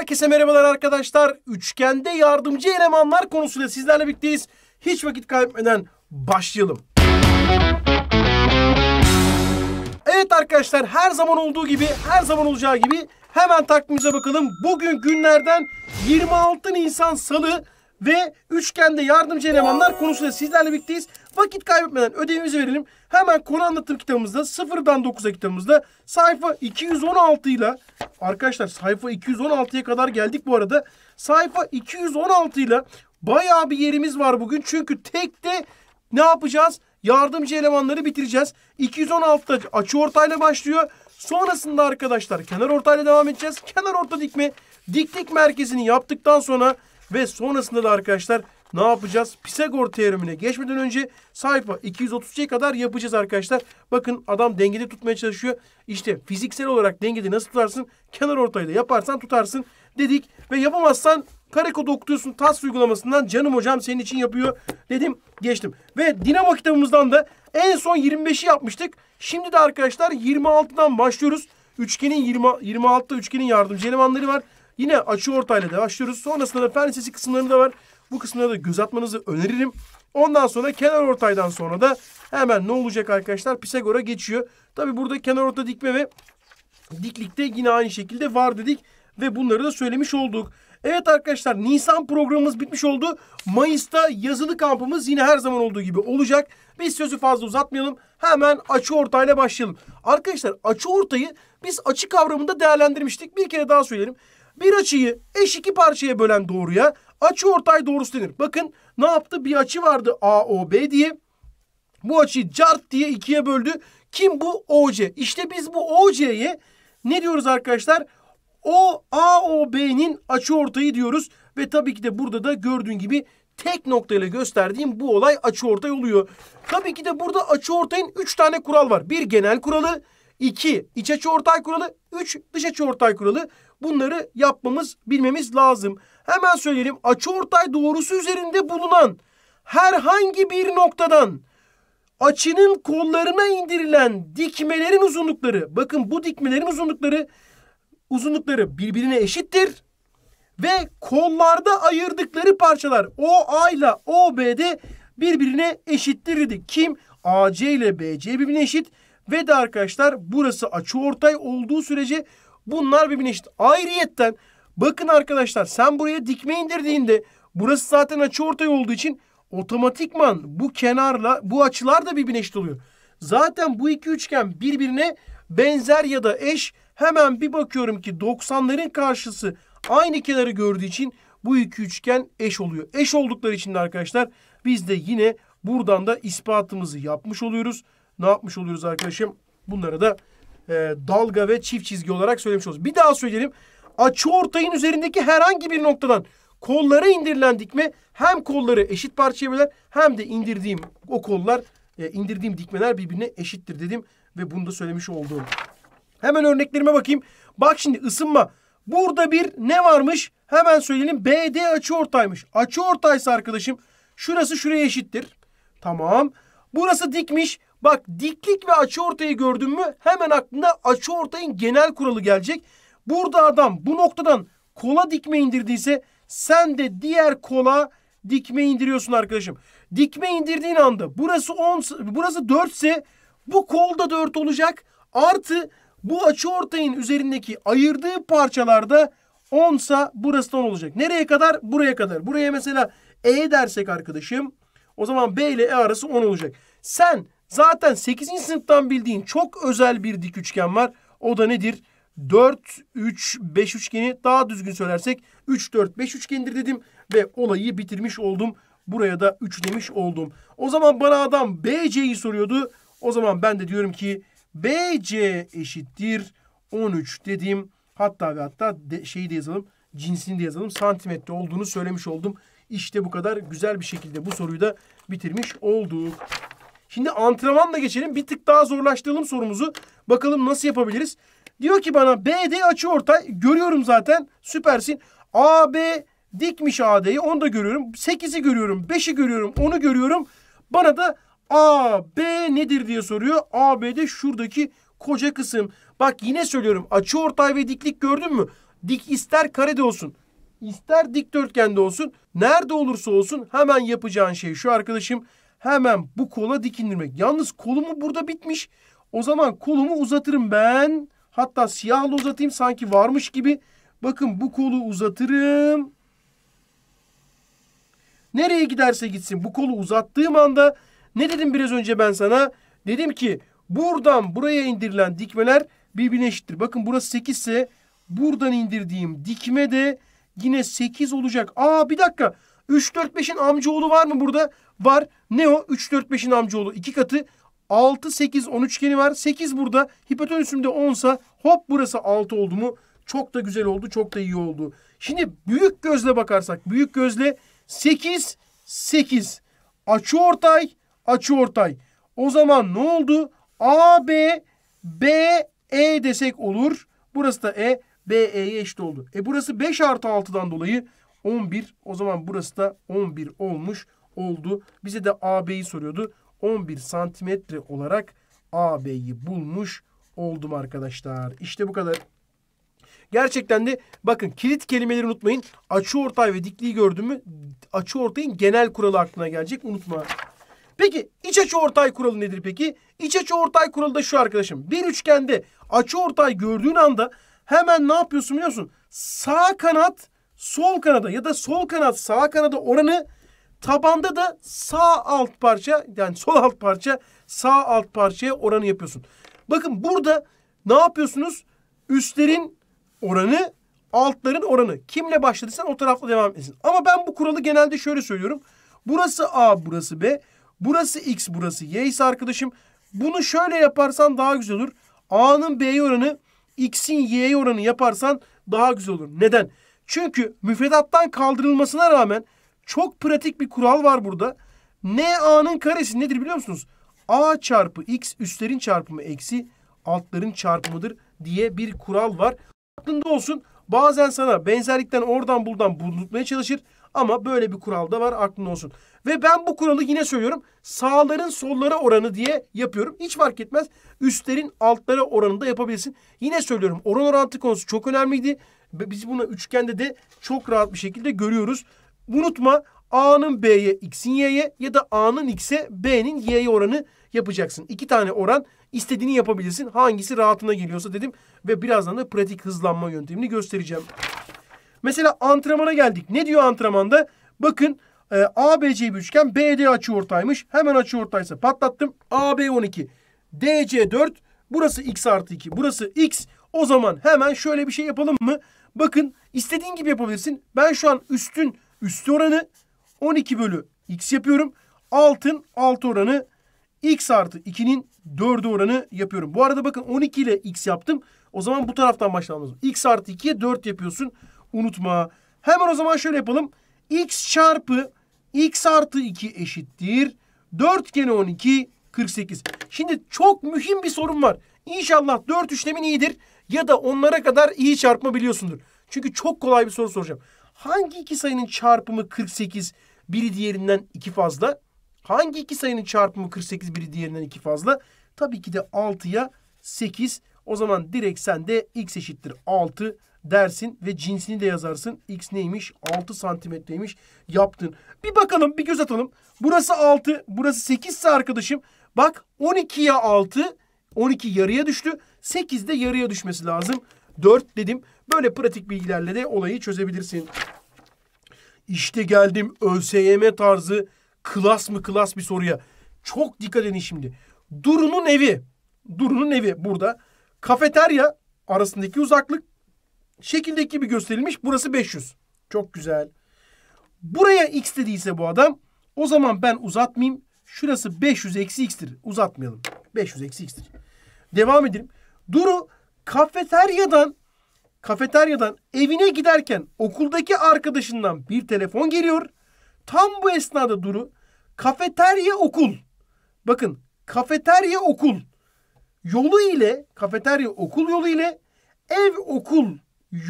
Herkese merhabalar arkadaşlar. Üçgende yardımcı elemanlar konusuyla sizlerle birlikteyiz. Hiç vakit kaybetmeden başlayalım. Evet arkadaşlar her zaman olduğu gibi, her zaman olacağı gibi hemen takvimimize bakalım. Bugün günlerden 26 Nisan Salı ve üçgende yardımcı elemanlar konusunda sizlerle birlikteyiz. Vakit kaybetmeden ödevimizi verelim. Hemen konu anlatım kitabımızda sıfırdan 9'a kitabımızda sayfa 216 ile arkadaşlar sayfa 216'ya kadar geldik bu arada. Sayfa 216 ile bayağı bir yerimiz var bugün. Çünkü tek de ne yapacağız? Yardımcı elemanları bitireceğiz. 216'da açı ortayla başlıyor. Sonrasında arkadaşlar kenar ortayla devam edeceğiz. Kenar orta dikme. Diklik merkezini yaptıktan sonra ve sonrasında da arkadaşlar ne yapacağız? Pisagor teoremine geçmeden önce sayfa 230'e kadar yapacağız arkadaşlar. Bakın adam dengede tutmaya çalışıyor. İşte fiziksel olarak dengede nasıl tutarsın? Kenar ortayla yaparsan tutarsın dedik. Ve yapamazsan kare kodu okutuyorsun TAS uygulamasından. Canım hocam senin için yapıyor dedim geçtim. Ve dinamo kitabımızdan da en son 25'i yapmıştık. Şimdi de arkadaşlar 26'dan başlıyoruz. Üçgenin 20, 26'da üçgenin yardımcı elemanları var. Yine açı ortayla da başlıyoruz. Sonrasında da fen lisesi kısımları da var. Bu kısımlara da göz atmanızı öneririm. Ondan sonra kenar ortaydan sonra da hemen ne olacak arkadaşlar? Pisagor'a geçiyor. Tabi burada kenar orta dikme ve diklikte yine aynı şekilde var dedik. Ve bunları da söylemiş olduk. Evet arkadaşlar Nisan programımız bitmiş oldu. Mayıs'ta yazılı kampımız yine her zaman olduğu gibi olacak. Biz sözü fazla uzatmayalım. Hemen açı ortayla başlayalım. Arkadaşlar açı ortayı biz açı kavramında değerlendirmiştik. Bir kere daha söyleyelim. Bir açıyı eş iki parçaya bölen doğruya açı ortay doğrusu denir. Bakın ne yaptı? Bir açı vardı AOB diye. Bu açıyı cart diye ikiye böldü. Kim bu? OC. İşte biz bu OC'ye ne diyoruz arkadaşlar? O AOB'nin açı ortayı diyoruz. Ve tabii ki de burada da gördüğün gibi tek noktayla gösterdiğim bu olay açı ortay oluyor. Tabii ki de burada açı ortayın 3 tane kural var. Bir genel kuralı, 2. İç açı ortay kuralı. 3. Dış açı ortay kuralı. Bunları yapmamız, bilmemiz lazım. Hemen söyleyelim. Açı ortay doğrusu üzerinde bulunan herhangi bir noktadan açının kollarına indirilen dikmelerin uzunlukları. Bakın bu dikmelerin uzunlukları uzunlukları birbirine eşittir. Ve kollarda ayırdıkları parçalar o a ile o OB'de birbirine eşittir dedik. Kim? AC ile BC birbirine eşit ve de arkadaşlar burası açı ortay olduğu sürece bunlar birbirine eşit. Ayrıyetten bakın arkadaşlar sen buraya dikme indirdiğinde burası zaten açı ortay olduğu için otomatikman bu kenarla bu açılar da birbirine eşit oluyor. Zaten bu iki üçgen birbirine benzer ya da eş. Hemen bir bakıyorum ki 90'ların karşısı aynı kenarı gördüğü için bu iki üçgen eş oluyor. Eş oldukları için de arkadaşlar biz de yine buradan da ispatımızı yapmış oluyoruz ne yapmış oluyoruz arkadaşım? Bunları da e, dalga ve çift çizgi olarak söylemiş oluyoruz. Bir daha söyleyelim. Açı ortayın üzerindeki herhangi bir noktadan kollara indirilen dikme hem kolları eşit parçaya böler hem de indirdiğim o kollar e, indirdiğim dikmeler birbirine eşittir dedim ve bunu da söylemiş oldum. Hemen örneklerime bakayım. Bak şimdi ısınma. Burada bir ne varmış? Hemen söyleyelim. BD açı ortaymış. Açı ortaysa arkadaşım şurası şuraya eşittir. Tamam. Burası dikmiş. Bak diklik ve açı ortayı gördün mü hemen aklında açı ortayın genel kuralı gelecek. Burada adam bu noktadan kola dikme indirdiyse sen de diğer kola dikme indiriyorsun arkadaşım. Dikme indirdiğin anda burası 10 burası 4 ise bu kol da 4 olacak. Artı bu açı ortayın üzerindeki ayırdığı parçalarda 10 ise burası 10 olacak. Nereye kadar? Buraya kadar. Buraya mesela E dersek arkadaşım o zaman B ile E arası 10 olacak. Sen Zaten 8. sınıftan bildiğin çok özel bir dik üçgen var. O da nedir? 4, 3, 5 üçgeni daha düzgün söylersek 3, 4, 5 üçgendir dedim. Ve olayı bitirmiş oldum. Buraya da 3 demiş oldum. O zaman bana adam BC'yi soruyordu. O zaman ben de diyorum ki BC eşittir 13 dedim. Hatta ve hatta de, şeyi de yazalım. Cinsini de yazalım. Santimetre olduğunu söylemiş oldum. İşte bu kadar güzel bir şekilde bu soruyu da bitirmiş olduk. Şimdi antrenmanla geçelim. Bir tık daha zorlaştıralım sorumuzu. Bakalım nasıl yapabiliriz. Diyor ki bana BD açı ortay. Görüyorum zaten. Süpersin. AB dikmiş AD'yi. Onu da görüyorum. 8'i görüyorum. 5'i görüyorum. Onu görüyorum. Bana da AB nedir diye soruyor. AB'de şuradaki koca kısım. Bak yine söylüyorum. Açı ortay ve diklik gördün mü? Dik ister karede olsun. ister dikdörtgende olsun. Nerede olursa olsun hemen yapacağın şey şu arkadaşım hemen bu kola dikindirmek. Yalnız kolumu burada bitmiş. O zaman kolumu uzatırım ben. Hatta siyahla uzatayım sanki varmış gibi. Bakın bu kolu uzatırım. Nereye giderse gitsin bu kolu uzattığım anda ne dedim biraz önce ben sana? Dedim ki buradan buraya indirilen dikmeler birbirine eşittir. Bakın burası 8 ise buradan indirdiğim dikme de yine 8 olacak. Aa bir dakika 3, 4, 5'in amcaoğlu var mı burada? var. Ne o? 3, 4, 5'in amcaoğlu 2 katı. 6, 8, 10 üçgeni var. 8 burada. Hipotenüsüm de 10 sa hop burası 6 oldu mu? Çok da güzel oldu. Çok da iyi oldu. Şimdi büyük gözle bakarsak. Büyük gözle 8, 8. Açı ortay, açı ortay. O zaman ne oldu? A, B, B, E desek olur. Burası da E. B, E'ye eşit oldu. E burası 5 artı 6'dan dolayı 11. O zaman burası da 11 olmuş oldu. Bize de AB'yi soruyordu. 11 santimetre olarak AB'yi bulmuş oldum arkadaşlar. İşte bu kadar. Gerçekten de bakın kilit kelimeleri unutmayın. Açı ortay ve dikliği gördün mü açı ortayın genel kuralı aklına gelecek unutma. Peki iç açı ortay kuralı nedir peki? İç açı ortay kuralı da şu arkadaşım. Bir üçgende açı ortay gördüğün anda hemen ne yapıyorsun biliyorsun? Sağ kanat sol kanada ya da sol kanat sağ kanada oranı Tabanda da sağ alt parça yani sol alt parça sağ alt parçaya oranı yapıyorsun. Bakın burada ne yapıyorsunuz? Üstlerin oranı altların oranı. Kimle başladıysan o tarafla devam etsin. Ama ben bu kuralı genelde şöyle söylüyorum. Burası A, burası B. Burası X, burası Y ise arkadaşım. Bunu şöyle yaparsan daha güzel olur. A'nın B'ye oranı, X'in Y'ye oranı yaparsan daha güzel olur. Neden? Çünkü müfredattan kaldırılmasına rağmen çok pratik bir kural var burada. N A'nın karesi nedir biliyor musunuz? A çarpı X üstlerin çarpımı eksi altların çarpımıdır diye bir kural var. Aklında olsun bazen sana benzerlikten oradan buradan bulutmaya çalışır. Ama böyle bir kural da var aklında olsun. Ve ben bu kuralı yine söylüyorum. Sağların sollara oranı diye yapıyorum. Hiç fark etmez. Üstlerin altlara oranında yapabilirsin. Yine söylüyorum oran orantı konusu çok önemliydi. Biz bunu üçgende de çok rahat bir şekilde görüyoruz unutma A'nın B'ye X'in Y'ye ya da A'nın X'e B'nin Y'ye oranı yapacaksın. İki tane oran istediğini yapabilirsin. Hangisi rahatına geliyorsa dedim ve birazdan da pratik hızlanma yöntemini göstereceğim. Mesela antrenmana geldik. Ne diyor antrenmanda? Bakın e, ABC bir üçgen BD açıortaymış. Hemen açıortaysa patlattım. AB 12. DC 4. Burası x artı 2. Burası x. O zaman hemen şöyle bir şey yapalım mı? Bakın istediğin gibi yapabilirsin. Ben şu an üstün üstü oranı 12 bölü x yapıyorum. Altın alt oranı x artı 2'nin 4'ü oranı yapıyorum. Bu arada bakın 12 ile x yaptım. O zaman bu taraftan başlamamız lazım. x artı 2'ye 4 yapıyorsun. Unutma. Hemen o zaman şöyle yapalım. x çarpı x artı 2 eşittir. 4 gene 12 48. Şimdi çok mühim bir sorun var. İnşallah 4 üçlemin iyidir ya da onlara kadar iyi çarpma biliyorsundur. Çünkü çok kolay bir soru soracağım. Hangi iki sayının çarpımı 48 biri diğerinden iki fazla? Hangi iki sayının çarpımı 48 biri diğerinden iki fazla? Tabii ki de 6'ya 8. O zaman direkt sen de x eşittir 6 dersin ve cinsini de yazarsın. X neymiş? 6 santimetreymiş. Yaptın. Bir bakalım bir göz atalım. Burası 6. Burası 8 ise arkadaşım. Bak 12'ye 6. 12 yarıya düştü. 8 de yarıya düşmesi lazım. 4 dedim. Böyle pratik bilgilerle de olayı çözebilirsin. İşte geldim ÖSYM tarzı klas mı klas bir soruya. Çok dikkat edin şimdi. Duru'nun evi. Duru'nun evi burada. Kafeterya arasındaki uzaklık şekildeki gibi gösterilmiş. Burası 500. Çok güzel. Buraya x dediyse bu adam o zaman ben uzatmayayım. Şurası 500 eksi x'tir. Uzatmayalım. 500 eksi x'tir. Devam edelim. Duru kafeteryadan kafeteryadan evine giderken okuldaki arkadaşından bir telefon geliyor. Tam bu esnada Duru kafeterya okul. Bakın kafeterya okul yolu ile kafeterya okul yolu ile ev okul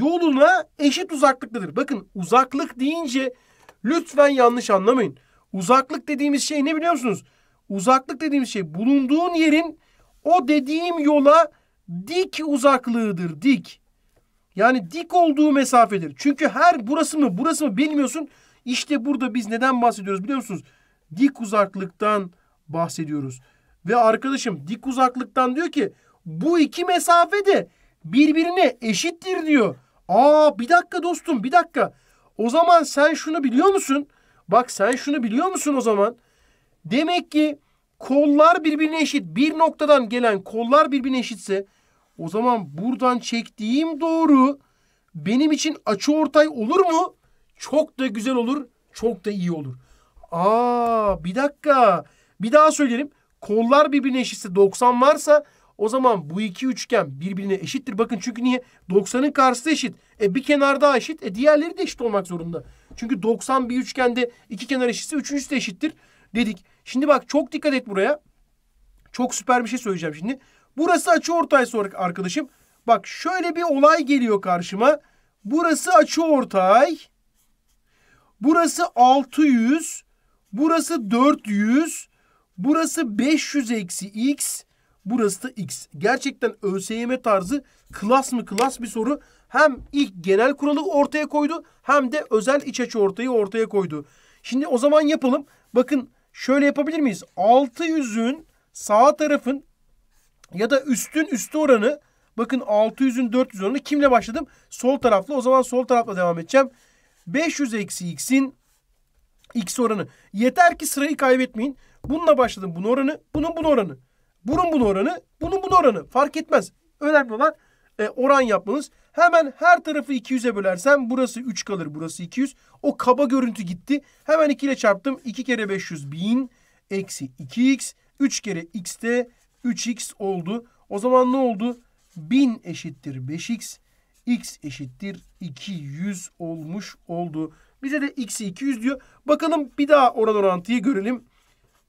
yoluna eşit uzaklıktadır. Bakın uzaklık deyince lütfen yanlış anlamayın. Uzaklık dediğimiz şey ne biliyor musunuz? Uzaklık dediğimiz şey bulunduğun yerin o dediğim yola dik uzaklığıdır. Dik. Yani dik olduğu mesafedir. Çünkü her burası mı burası mı bilmiyorsun. İşte burada biz neden bahsediyoruz biliyor musunuz? Dik uzaklıktan bahsediyoruz. Ve arkadaşım dik uzaklıktan diyor ki bu iki mesafe de birbirine eşittir diyor. Aa bir dakika dostum bir dakika. O zaman sen şunu biliyor musun? Bak sen şunu biliyor musun o zaman? Demek ki kollar birbirine eşit. Bir noktadan gelen kollar birbirine eşitse o zaman buradan çektiğim doğru benim için açı ortay olur mu? Çok da güzel olur. Çok da iyi olur. Aa bir dakika. Bir daha söyleyelim. Kollar birbirine eşitse 90 varsa o zaman bu iki üçgen birbirine eşittir. Bakın çünkü niye? 90'ın karşısı eşit. E bir kenar daha eşit. E diğerleri de eşit olmak zorunda. Çünkü 90 bir üçgende iki kenar eşitse üçüncüsü de eşittir dedik. Şimdi bak çok dikkat et buraya. Çok süper bir şey söyleyeceğim şimdi. Burası açı ortay soruk arkadaşım. Bak şöyle bir olay geliyor karşıma. Burası açı ortay, Burası 600. Burası 400. Burası 500 eksi x. Burası da x. Gerçekten ÖSYM tarzı klas mı klas bir soru. Hem ilk genel kuralı ortaya koydu hem de özel iç açı ortayı ortaya koydu. Şimdi o zaman yapalım. Bakın şöyle yapabilir miyiz? 600'ün sağ tarafın ya da üstün üstü oranı bakın 600'ün 400 oranı kimle başladım? Sol taraflı, O zaman sol tarafla devam edeceğim. 500 eksi x'in x oranı. Yeter ki sırayı kaybetmeyin. Bununla başladım. Bunun oranı, bunun bunun oranı. Bunun bunun oranı, bunun bunun oranı. Fark etmez. Önemli olan e, oran yapmanız. Hemen her tarafı 200'e bölersem burası 3 kalır, burası 200. O kaba görüntü gitti. Hemen 2 ile çarptım. 2 kere 500 1000 eksi 2x. 3 kere x de 3x oldu. O zaman ne oldu? 1000 eşittir 5x. x eşittir 200 olmuş oldu. Bize de x'i 200 diyor. Bakalım bir daha oran orantıyı görelim.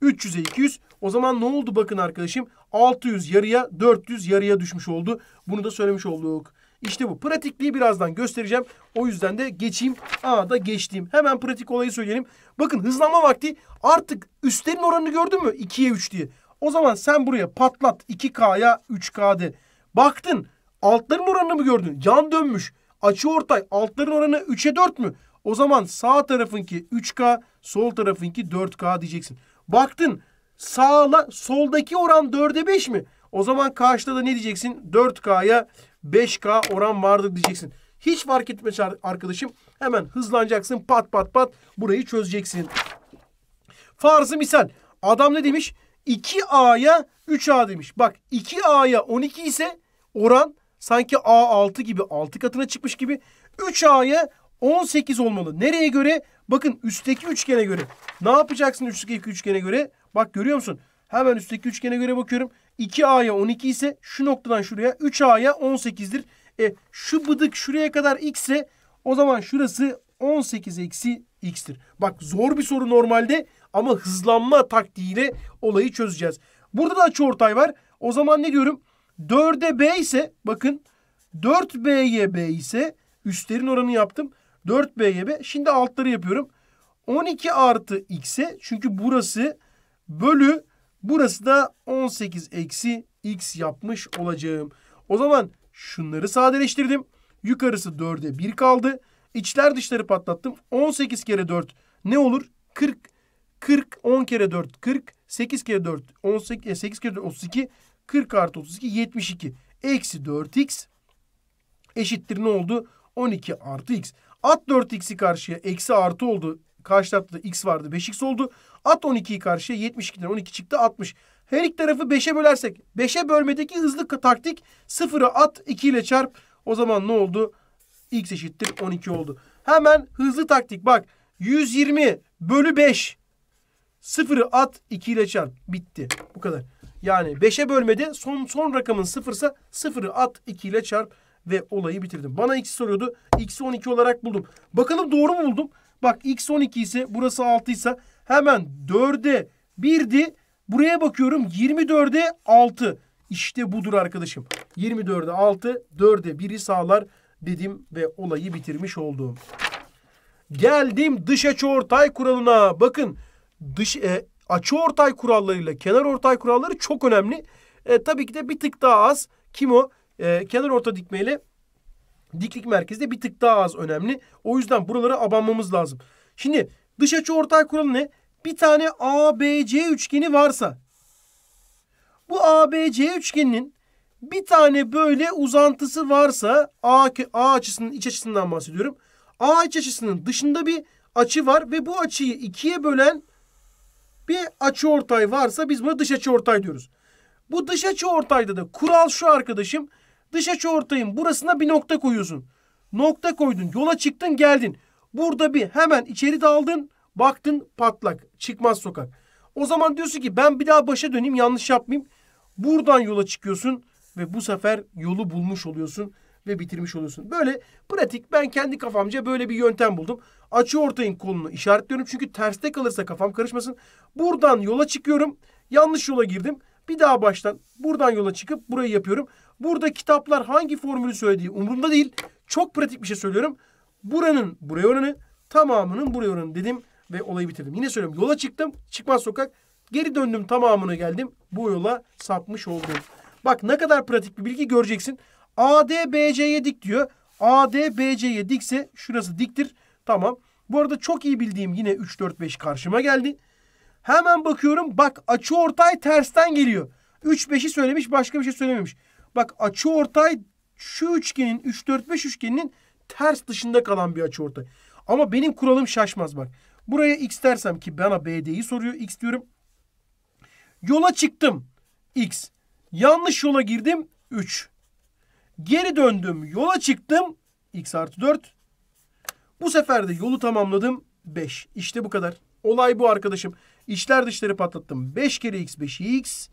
300'e 200. O zaman ne oldu bakın arkadaşım? 600 yarıya 400 yarıya düşmüş oldu. Bunu da söylemiş olduk. İşte bu. Pratikliği birazdan göstereceğim. O yüzden de geçeyim. Aa da geçtiğim. Hemen pratik olayı söyleyelim. Bakın hızlanma vakti artık üstlerin oranını gördün mü? 2'ye 3 diye. O zaman sen buraya patlat 2K'ya 3K de. Baktın altların oranını mı gördün? Yan dönmüş. Açı ortay altların oranı 3'e 4 mü? O zaman sağ tarafınki 3K sol tarafınki 4K diyeceksin. Baktın sağla soldaki oran 4'e 5 mi? O zaman karşıda da ne diyeceksin? 4K'ya 5K oran vardır diyeceksin. Hiç fark etmez arkadaşım. Hemen hızlanacaksın pat pat pat burayı çözeceksin. Farzı misal adam ne demiş? 2A'ya 3A demiş. Bak 2A'ya 12 ise oran sanki A6 gibi 6 katına çıkmış gibi 3A'ya 18 olmalı. Nereye göre? Bakın üstteki üçgene göre. Ne yapacaksın üstteki üçgene göre? Bak görüyor musun? Hemen üstteki üçgene göre bakıyorum. 2A'ya 12 ise şu noktadan şuraya 3A'ya 18'dir. E şu bıdık şuraya kadar X ise o zaman şurası 18 eksi X'tir. Bak zor bir soru normalde. Ama hızlanma taktiğiyle olayı çözeceğiz. Burada da açı ortay var. O zaman ne diyorum? 4'e B ise bakın 4B'ye B ise üstlerin oranı yaptım. 4B'ye B. Şimdi altları yapıyorum. 12 artı X'e çünkü burası bölü burası da 18 eksi X yapmış olacağım. O zaman şunları sadeleştirdim. Yukarısı 4'e 1 kaldı. İçler dışları patlattım. 18 kere 4 ne olur? 40 40 10 kere 4 40 8 kere 4 18 8 kere 4 32 40 artı 32 72 eksi 4x eşittir ne oldu? 12 artı x. At 4x'i karşıya eksi artı oldu. Karşı tarafta da x vardı 5x oldu. At 12'yi karşıya 72'den 12 çıktı 60. Her iki tarafı 5'e bölersek 5'e bölmedeki hızlı taktik 0'ı at 2 ile çarp. O zaman ne oldu? x eşittir 12 oldu. Hemen hızlı taktik bak 120 bölü 5 Sıfırı at 2 ile çarp. Bitti. Bu kadar. Yani 5'e bölmede son son rakamın sıfırsa sıfırı at 2 ile çarp ve olayı bitirdim. Bana x soruyordu. X'i 12 olarak buldum. Bakalım doğru mu buldum? Bak x 12 ise burası 6 ise hemen 4'e 1'di. Buraya bakıyorum 24'e 6. İşte budur arkadaşım. 24'e 6, 4'e 1'i sağlar dedim ve olayı bitirmiş oldum. Geldim dış açı ortay kuralına. Bakın dış e, açı ortay kurallarıyla kenar ortay kuralları çok önemli. E, tabii ki de bir tık daha az. Kim o? E, kenar orta dikmeyle diklik merkezde bir tık daha az önemli. O yüzden buralara abanmamız lazım. Şimdi dış açı ortay kuralı ne? Bir tane ABC üçgeni varsa bu ABC üçgeninin bir tane böyle uzantısı varsa A, A açısının iç açısından bahsediyorum. A iç açısının dışında bir açı var ve bu açıyı ikiye bölen bir açı ortay varsa biz buna dış açı ortay diyoruz. Bu dış açı ortayda da kural şu arkadaşım. Dış açı ortayın burasına bir nokta koyuyorsun. Nokta koydun, yola çıktın, geldin. Burada bir hemen içeri daldın, baktın patlak, çıkmaz sokak. O zaman diyorsun ki ben bir daha başa döneyim, yanlış yapmayayım. Buradan yola çıkıyorsun ve bu sefer yolu bulmuş oluyorsun ve bitirmiş oluyorsun. Böyle pratik ben kendi kafamca böyle bir yöntem buldum. Açı ortayın konunu işaretliyorum çünkü terste kalırsa kafam karışmasın. Buradan yola çıkıyorum. Yanlış yola girdim. Bir daha baştan buradan yola çıkıp burayı yapıyorum. Burada kitaplar hangi formülü söylediği umurumda değil. Çok pratik bir şey söylüyorum. Buranın buraya oranı, tamamının buraya oranı dedim ve olayı bitirdim. Yine söylüyorum yola çıktım. Çıkmaz sokak. Geri döndüm tamamına geldim. Bu yola sapmış oldum. Bak ne kadar pratik bir bilgi göreceksin. ADBC'ye dik diyor. ADBC'ye dikse şurası diktir. Tamam. Bu arada çok iyi bildiğim yine 3 4 5 karşıma geldi. Hemen bakıyorum. Bak açı ortay tersten geliyor. 3 5'i söylemiş, başka bir şey söylememiş. Bak açı ortay şu üçgenin 3 4 5 üçgeninin ters dışında kalan bir açı ortay. Ama benim kuralım şaşmaz bak. Buraya x dersem ki bana BD'yi soruyor. X diyorum. Yola çıktım. X. Yanlış yola girdim. 3. Geri döndüm. Yola çıktım. X artı 4. Bu sefer de yolu tamamladım. 5. İşte bu kadar. Olay bu arkadaşım. İçler dışları patlattım. 5 kere x 5x.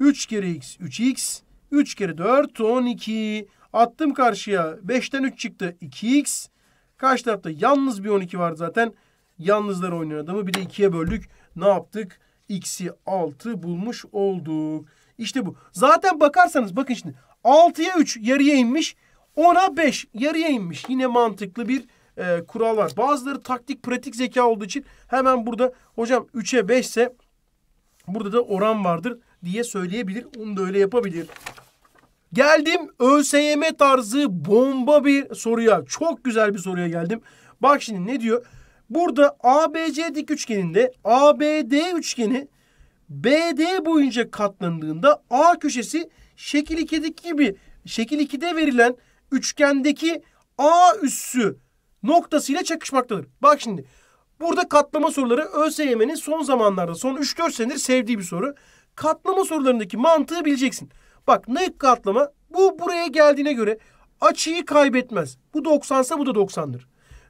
3 kere x 3x. 3 kere 4 12. Attım karşıya. 5'ten 3 çıktı. 2x. Karşı tarafta yalnız bir 12 var zaten. Yalnızlar oynayan adamı bir de 2'ye böldük. Ne yaptık? X'i 6 bulmuş olduk. İşte bu. Zaten bakarsanız bakın şimdi 6'ya 3 yarıya inmiş. 10'a 5 yarıya inmiş. Yine mantıklı bir e, kural var. Bazıları taktik pratik zeka olduğu için hemen burada hocam 3'e 5 ise burada da oran vardır diye söyleyebilir. Onu da öyle yapabilir. Geldim ÖSYM tarzı bomba bir soruya. Çok güzel bir soruya geldim. Bak şimdi ne diyor? Burada ABC dik üçgeninde ABD üçgeni BD boyunca katlandığında A köşesi şekil 2'deki gibi şekil 2'de verilen üçgendeki A üssü noktasıyla çakışmaktadır. Bak şimdi burada katlama soruları ÖSYM'nin son zamanlarda son 3-4 senedir sevdiği bir soru. Katlama sorularındaki mantığı bileceksin. Bak ne katlama bu buraya geldiğine göre açıyı kaybetmez. Bu 90 ise bu da 90'dır.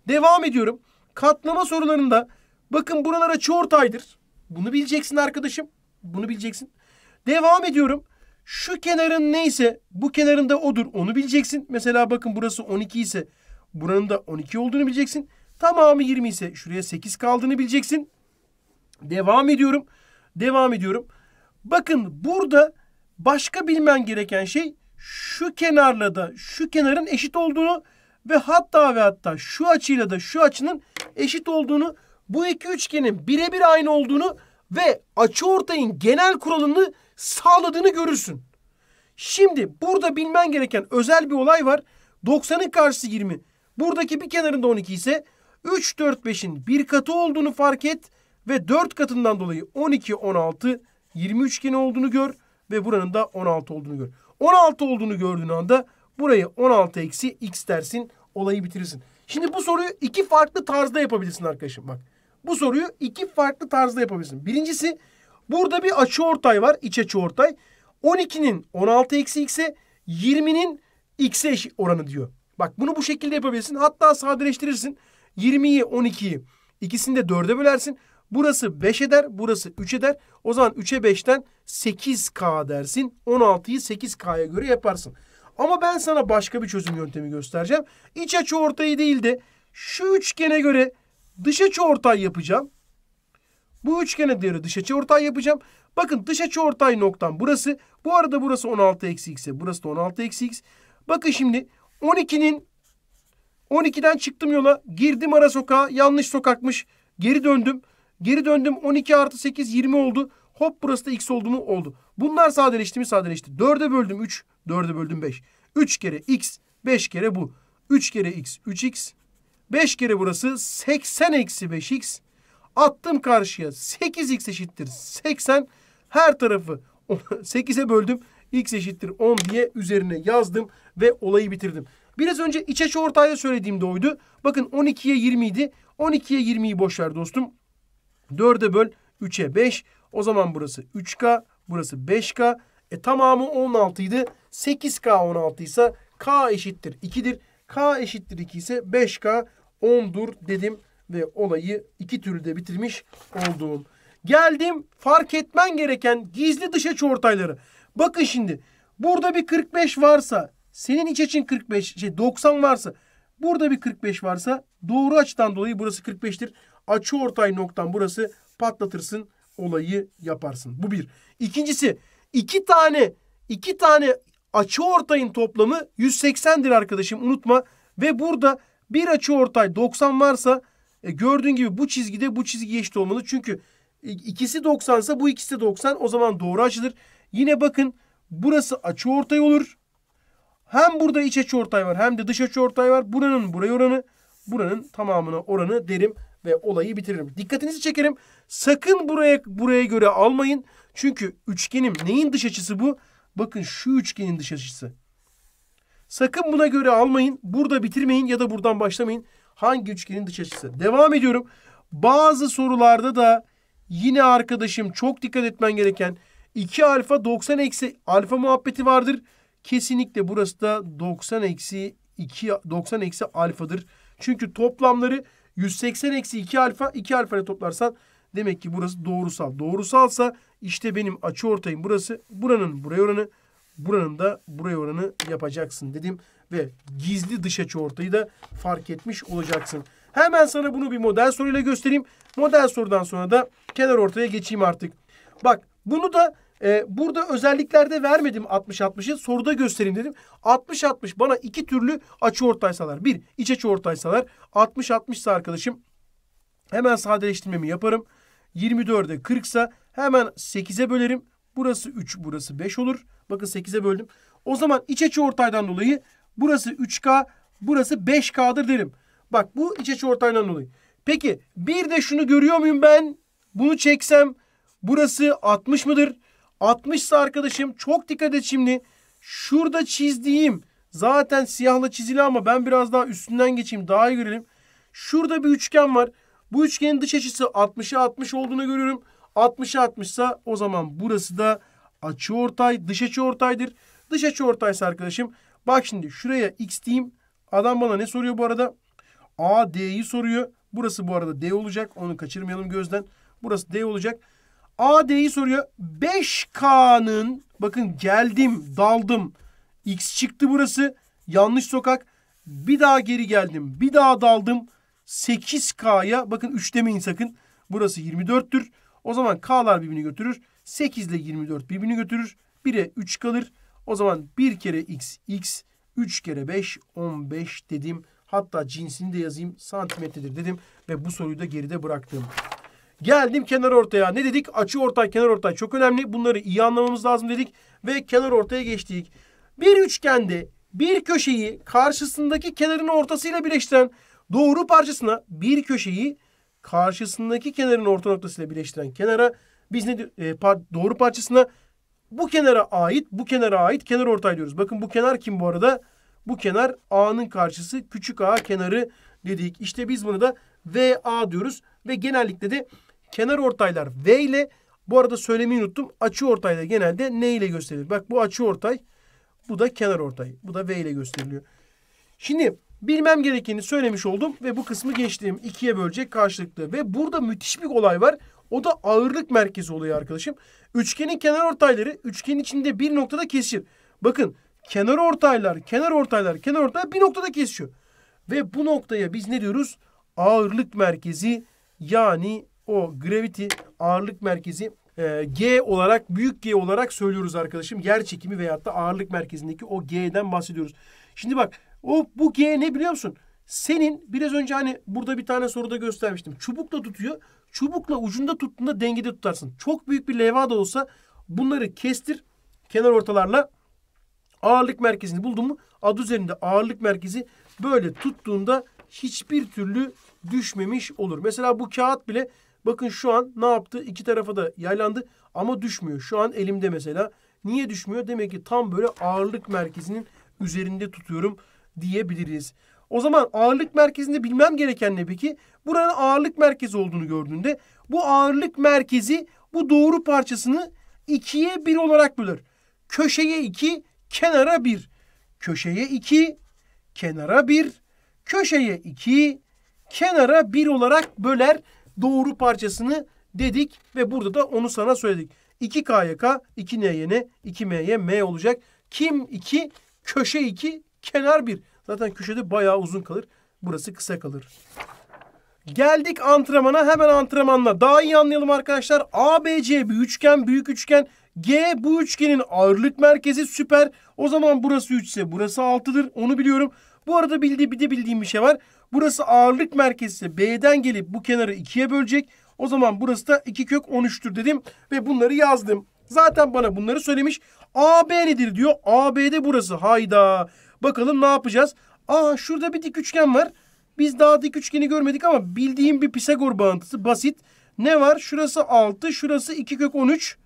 Devam ediyorum. Katlama sorularında bakın buralar açı ortaydır. Bunu bileceksin arkadaşım. Bunu bileceksin. Devam ediyorum. Şu kenarın neyse bu kenarında odur onu bileceksin. Mesela bakın burası 12 ise buranın da 12 olduğunu bileceksin. Tamamı 20 ise şuraya 8 kaldığını bileceksin. Devam ediyorum. Devam ediyorum. Bakın burada başka bilmen gereken şey şu kenarla da şu kenarın eşit olduğunu ve hatta ve hatta şu açıyla da şu açının eşit olduğunu bu iki üçgenin birebir aynı olduğunu ve açı ortayın genel kuralını sağladığını görürsün. Şimdi burada bilmen gereken özel bir olay var. 90'ın karşısı 20. Buradaki bir kenarında 12 ise 3, 4, 5'in bir katı olduğunu fark et ve 4 katından dolayı 12, 16, 20 üçgeni olduğunu gör ve buranın da 16 olduğunu gör. 16 olduğunu gördüğün anda burayı 16 eksi x dersin olayı bitirirsin. Şimdi bu soruyu iki farklı tarzda yapabilirsin arkadaşım bak. Bu soruyu iki farklı tarzda yapabilirsin. Birincisi Burada bir açı ortay var. iç açı ortay. 12'nin 16 eksi x'e 20'nin x'e oranı diyor. Bak bunu bu şekilde yapabilirsin. Hatta sadeleştirirsin. 20'yi 12'yi ikisini de 4'e bölersin. Burası 5 eder. Burası 3 eder. O zaman 3'e 5'ten 8K dersin. 16'yı 8K'ya göre yaparsın. Ama ben sana başka bir çözüm yöntemi göstereceğim. İç açı ortayı değil de şu üçgene göre dış açı ortay yapacağım. Bu üçgene değeri dış açı ortay yapacağım. Bakın dış açı ortay noktam burası. Bu arada burası 16 eksi x'e. Burası da 16 eksi x. Bakın şimdi 12'nin 12'den çıktım yola. Girdim ara sokağa. Yanlış sokakmış. Geri döndüm. Geri döndüm. 12 artı 8 20 oldu. Hop burası da x oldu mu? Oldu. Bunlar sadeleşti mi? Sadeleşti. 4'e böldüm 3. 4'e böldüm 5. 3 kere x. 5 kere bu. 3 kere x. 3x. 5 kere burası 80 eksi 5x. Attım karşıya 8x eşittir 80. Her tarafı 8'e böldüm. x eşittir 10 diye üzerine yazdım ve olayı bitirdim. Biraz önce içe ortaya söylediğim de oydu. Bakın 12'ye 20 idi. 12'ye 20'yi boş dostum. 4'e böl 3'e 5. O zaman burası 3K, burası 5K. E tamamı 16 idi. 8K 16 ise K eşittir 2'dir. K eşittir 2 ise 5K 10'dur dedim ve olayı iki türlü de bitirmiş olduğum Geldim fark etmen gereken gizli dış açı ortayları. Bakın şimdi burada bir 45 varsa senin iç açın 45 şey 90 varsa burada bir 45 varsa doğru açıdan dolayı burası 45'tir. Açı ortay noktan burası patlatırsın olayı yaparsın. Bu bir. İkincisi iki tane iki tane açı ortayın toplamı 180'dir arkadaşım unutma. Ve burada bir açı ortay 90 varsa e, gördüğün gibi bu çizgide bu çizgi eşit olmalı. Çünkü e, ikisi 90 ise bu ikisi de 90. O zaman doğru açıdır. Yine bakın burası açı ortay olur. Hem burada iç açı ortay var hem de dış açı ortay var. Buranın buraya oranı, buranın tamamına oranı derim ve olayı bitiririm. Dikkatinizi çekerim. Sakın buraya buraya göre almayın. Çünkü üçgenim neyin dış açısı bu? Bakın şu üçgenin dış açısı. Sakın buna göre almayın. Burada bitirmeyin ya da buradan başlamayın. Hangi üçgenin dış açısı? Devam ediyorum. Bazı sorularda da yine arkadaşım çok dikkat etmen gereken 2 alfa 90 eksi alfa muhabbeti vardır. Kesinlikle burası da 90 eksi 2 90 eksi alfadır. Çünkü toplamları 180 eksi 2 alfa 2 alfa ile toplarsan demek ki burası doğrusal. Doğrusalsa işte benim açı ortayım burası. Buranın buraya oranı buranın da buraya oranı yapacaksın dedim ve gizli dış açı ortayı da fark etmiş olacaksın. Hemen sana bunu bir model soruyla göstereyim. Model sorudan sonra da kenar ortaya geçeyim artık. Bak bunu da e, burada özelliklerde vermedim 60-60'ı. Soruda göstereyim dedim. 60-60 bana iki türlü açı ortaysalar. Bir iç açı ortaysalar. 60-60 ise arkadaşım hemen sadeleştirmemi yaparım. 24'e 40 ise hemen 8'e bölerim. Burası 3, burası 5 olur. Bakın 8'e böldüm. O zaman iç açı ortaydan dolayı Burası 3K, burası 5K'dır derim. Bak bu iç açı ortaydan dolayı. Peki bir de şunu görüyor muyum ben? Bunu çeksem burası 60 mıdır? 60 ise arkadaşım çok dikkat et şimdi. Şurada çizdiğim zaten siyahla çizili ama ben biraz daha üstünden geçeyim daha iyi görelim. Şurada bir üçgen var. Bu üçgenin dış açısı 60'a 60 olduğunu görüyorum. 60'a 60 ise o zaman burası da açı ortay, dış açı ortaydır. Dış açı ortaysa arkadaşım Bak şimdi şuraya x diyeyim. Adam bana ne soruyor bu arada? A D'yi soruyor. Burası bu arada D olacak. Onu kaçırmayalım gözden. Burası D olacak. A D'yi soruyor. 5K'nın bakın geldim daldım. X çıktı burası. Yanlış sokak. Bir daha geri geldim. Bir daha daldım. 8K'ya bakın 3 demeyin sakın. Burası 24'tür. O zaman K'lar birbirini götürür. 8 ile 24 birbirini götürür. 1'e 3 kalır. O zaman 1 kere x x 3 kere 5 15 dedim. Hatta cinsini de yazayım santimetredir dedim ve bu soruyu da geride bıraktım. Geldim kenar ortaya. Ne dedik? Açı ortay, kenar ortay çok önemli. Bunları iyi anlamamız lazım dedik ve kenar ortaya geçtik. Bir üçgende bir köşeyi karşısındaki kenarın ortasıyla birleştiren doğru parçasına bir köşeyi karşısındaki kenarın orta noktasıyla birleştiren kenara biz ne e, par doğru parçasına bu kenara ait, bu kenara ait kenar ortay diyoruz. Bakın bu kenar kim bu arada? Bu kenar A'nın karşısı küçük A kenarı dedik. İşte biz bunu da VA diyoruz ve genellikle de kenar ortaylar V ile bu arada söylemeyi unuttum. Açı ortayda genelde ne ile gösterilir? Bak bu açı ortay, bu da kenar ortay. Bu da V ile gösteriliyor. Şimdi bilmem gerekeni söylemiş oldum ve bu kısmı geçtiğim ikiye bölecek karşılıklı. Ve burada müthiş bir olay var. O da ağırlık merkezi oluyor arkadaşım. Üçgenin kenar ortayları üçgenin içinde bir noktada kesişir. Bakın kenar ortaylar, kenar ortaylar, kenar ortaylar bir noktada kesişiyor. Ve bu noktaya biz ne diyoruz? Ağırlık merkezi yani o gravity ağırlık merkezi e, G olarak büyük G olarak söylüyoruz arkadaşım. Yer çekimi veyahut da ağırlık merkezindeki o G'den bahsediyoruz. Şimdi bak o bu G ne biliyor musun? Senin biraz önce hani burada bir tane soruda göstermiştim. Çubukla tutuyor. Çubukla ucunda tuttuğunda dengede tutarsın. Çok büyük bir levha da olsa bunları kestir kenar ortalarla ağırlık merkezini buldun mu adı üzerinde ağırlık merkezi böyle tuttuğunda hiçbir türlü düşmemiş olur. Mesela bu kağıt bile bakın şu an ne yaptı? İki tarafa da yaylandı ama düşmüyor. Şu an elimde mesela. Niye düşmüyor? Demek ki tam böyle ağırlık merkezinin üzerinde tutuyorum diyebiliriz. O zaman ağırlık merkezinde bilmem gereken ne peki? Buranın ağırlık merkezi olduğunu gördüğünde bu ağırlık merkezi bu doğru parçasını ikiye bir olarak bölür. Köşeye iki, kenara bir. Köşeye iki, kenara bir. Köşeye iki, kenara bir olarak böler doğru parçasını dedik ve burada da onu sana söyledik. 2K'ya K, 2N'ye N, 2M'ye M olacak. Kim 2, köşe 2, kenar 1. Zaten köşede bayağı uzun kalır. Burası kısa kalır. Geldik antrenmana hemen antrenmanla. Daha iyi anlayalım arkadaşlar. ABC bir üçgen, büyük üçgen. G bu üçgenin ağırlık merkezi süper. O zaman burası 3 ise burası 6'dır. Onu biliyorum. Bu arada bildi, bir de bildiğim bir şey var. Burası ağırlık merkezi ise B'den gelip bu kenarı 2'ye bölecek. O zaman burası da 2 kök 13'tür dedim ve bunları yazdım. Zaten bana bunları söylemiş. AB nedir diyor. AB'de burası. Hayda. Bakalım ne yapacağız? Aa şurada bir dik üçgen var. Biz daha dik üçgeni görmedik ama bildiğim bir Pisagor bağıntısı basit. Ne var? Şurası 6, şurası 2 kök 13.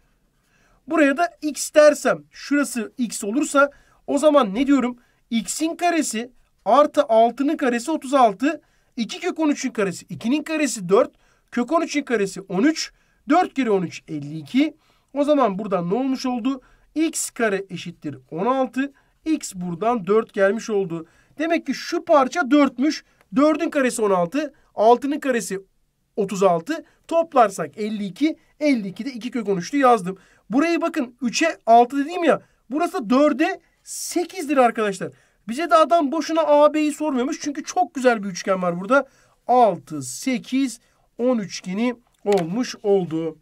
Buraya da x dersem şurası x olursa o zaman ne diyorum? x'in karesi artı 6'nın karesi 36. 2 kök 13'ün karesi 2'nin karesi 4. Kök 13'ün karesi 13. 4 kere 13 52. O zaman burada ne olmuş oldu? x kare eşittir 16. X buradan 4 gelmiş oldu. Demek ki şu parça 4'müş. 4'ün karesi 16. 6'nın karesi 36. Toplarsak 52. 52'de 2 kök 13'lü yazdım. Burayı bakın 3'e 6 dediğim ya. Burası 4'e 8'dir arkadaşlar. Bize de adam boşuna AB'yi sormuyormuş. Çünkü çok güzel bir üçgen var burada. 6, 8, 10 üçgeni olmuş oldu.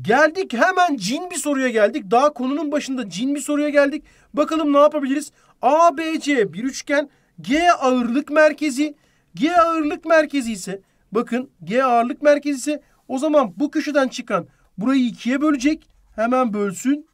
Geldik hemen cin bir soruya geldik. Daha konunun başında cin bir soruya geldik. Bakalım ne yapabiliriz? A B C bir üçgen. G ağırlık merkezi. G ağırlık merkezi ise bakın G ağırlık merkezi ise o zaman bu köşeden çıkan burayı ikiye bölecek. Hemen bölsün.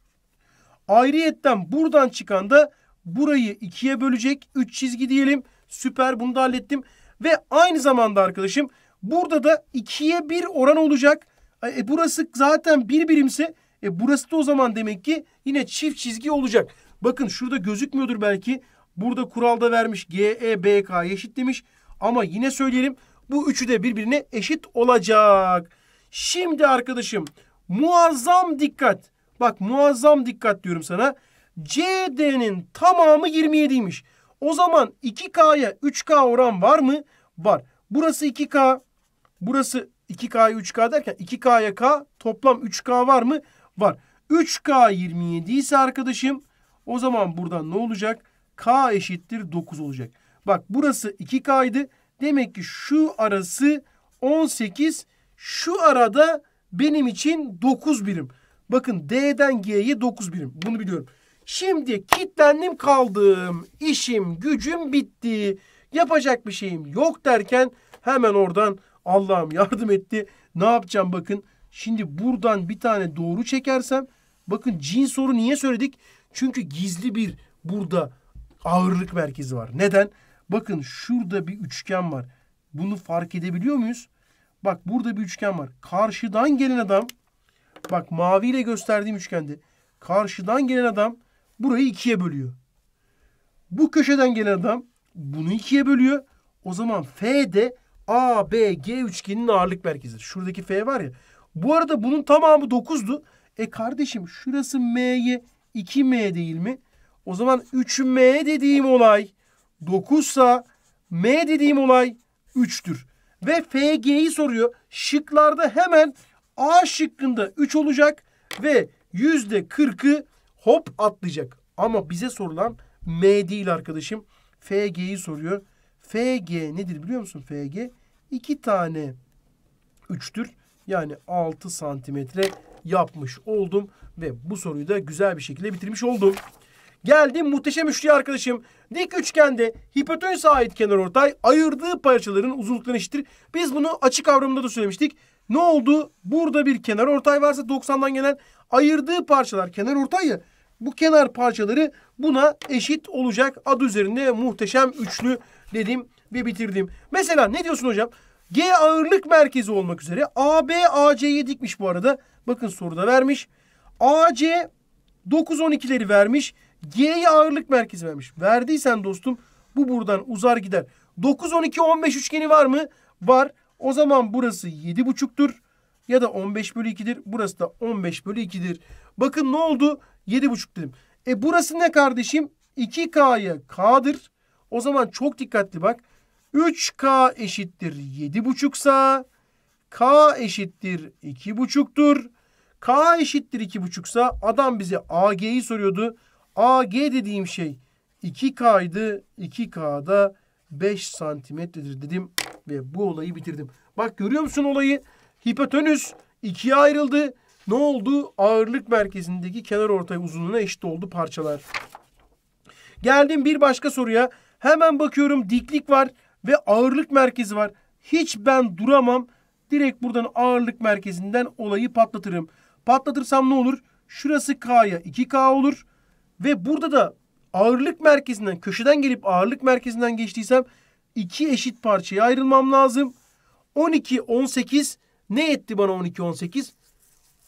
Ayrıyetten buradan çıkan da burayı ikiye bölecek. Üç çizgi diyelim. Süper bunu da hallettim. Ve aynı zamanda arkadaşım burada da ikiye bir oran olacak. E, e burası zaten bir birimse e burası da o zaman demek ki yine çift çizgi olacak. Bakın şurada gözükmüyordur belki. Burada kuralda vermiş GEBK eşit demiş. Ama yine söyleyelim bu üçü de birbirine eşit olacak. Şimdi arkadaşım muazzam dikkat. Bak muazzam dikkat diyorum sana. CD'nin tamamı 27'ymiş. O zaman 2K'ya 3K oran var mı? Var. Burası 2K. Burası 2K'ya 3K derken 2K'ya K toplam 3K var mı? Var. 3K 27 ise arkadaşım o zaman buradan ne olacak? K eşittir 9 olacak. Bak burası 2K'ydı. Demek ki şu arası 18. Şu arada benim için 9 birim. Bakın D'den G'ye 9 birim. Bunu biliyorum. Şimdi kitlendim kaldım. İşim gücüm bitti. Yapacak bir şeyim yok derken hemen oradan Allah'ım yardım etti. Ne yapacağım bakın. Şimdi buradan bir tane doğru çekersem bakın cin soru niye söyledik? Çünkü gizli bir burada ağırlık merkezi var. Neden? Bakın şurada bir üçgen var. Bunu fark edebiliyor muyuz? Bak burada bir üçgen var. Karşıdan gelen adam bak maviyle gösterdiğim üçgende karşıdan gelen adam burayı ikiye bölüyor. Bu köşeden gelen adam bunu ikiye bölüyor. O zaman F de A, B, G üçgeninin ağırlık merkezidir. Şuradaki F var ya. Bu arada bunun tamamı 9'du. E kardeşim şurası M'ye 2M değil mi? O zaman 3M dediğim olay 9'sa M dediğim olay 3'tür. Ve FG'yi soruyor. Şıklarda hemen A şıkkında 3 olacak ve %40'ı hop atlayacak. Ama bize sorulan M değil arkadaşım. FG'yi soruyor. FG nedir biliyor musun? FG 2 tane üçtür. Yani 6 santimetre yapmış oldum. Ve bu soruyu da güzel bir şekilde bitirmiş oldum. Geldim muhteşem üçlü arkadaşım. Dik üçgende hipotenüs ait kenar ortay ayırdığı parçaların uzunlukları eşittir. Biz bunu açık kavramında da söylemiştik. Ne oldu? Burada bir kenar ortay varsa 90'dan gelen ayırdığı parçalar kenar ortayı bu kenar parçaları buna eşit olacak. Adı üzerinde muhteşem üçlü dedim ve bitirdim. Mesela ne diyorsun hocam? G ağırlık merkezi olmak üzere AB AC'ye dikmiş bu arada. Bakın soruda vermiş. AC 9 12'leri vermiş. G'ye ağırlık merkezi vermiş. Verdiysen dostum bu buradan uzar gider. 9 12 15 üçgeni var mı? Var. O zaman burası 7,5'tur ya da 15 bölü 2'dir. Burası da 15 bölü 2'dir. Bakın ne oldu? 7,5 dedim. E burası ne kardeşim? 2K'ya K'dır. O zaman çok dikkatli bak. 3K eşittir 7 buçuksa K eşittir 2 buçuktur K eşittir 2 buçuksa adam bize AG'yi soruyordu. AG dediğim şey 2K'ydı. 2 k da 5 santimetredir dedim ve bu olayı bitirdim. Bak görüyor musun olayı? Hipotenüs ikiye ayrıldı. Ne oldu? Ağırlık merkezindeki kenar ortay uzunluğuna eşit oldu parçalar. Geldim bir başka soruya. Hemen bakıyorum diklik var ve ağırlık merkezi var. Hiç ben duramam. Direkt buradan ağırlık merkezinden olayı patlatırım. Patlatırsam ne olur? Şurası K'ya 2K olur. Ve burada da ağırlık merkezinden köşeden gelip ağırlık merkezinden geçtiysem iki eşit parçaya ayrılmam lazım. 12 18 ne etti bana 12 18?